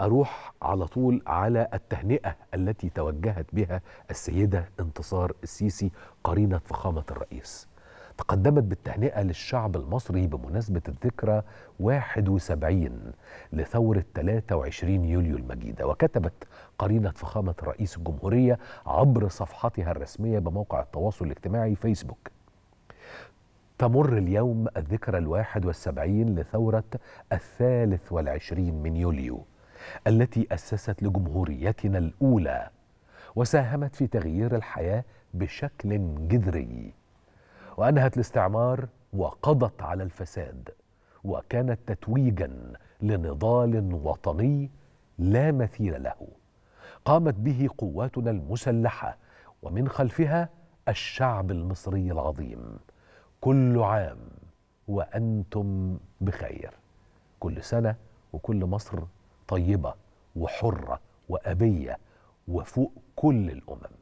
اروح على طول على التهنئه التي توجهت بها السيده انتصار السيسي قرينه فخامه الرئيس. تقدمت بالتهنئه للشعب المصري بمناسبه الذكرى 71 لثوره 23 يوليو المجيده وكتبت قرينه فخامه رئيس الجمهوريه عبر صفحتها الرسميه بموقع التواصل الاجتماعي فيسبوك تمر اليوم الذكرى الواحد والسبعين لثورة الثالث والعشرين من يوليو التي أسست لجمهوريتنا الأولى وساهمت في تغيير الحياة بشكل جذري وأنهت الاستعمار وقضت على الفساد وكانت تتويجا لنضال وطني لا مثيل له قامت به قواتنا المسلحه ومن خلفها الشعب المصري العظيم كل عام وانتم بخير كل سنه وكل مصر طيبه وحره وابيه وفوق كل الامم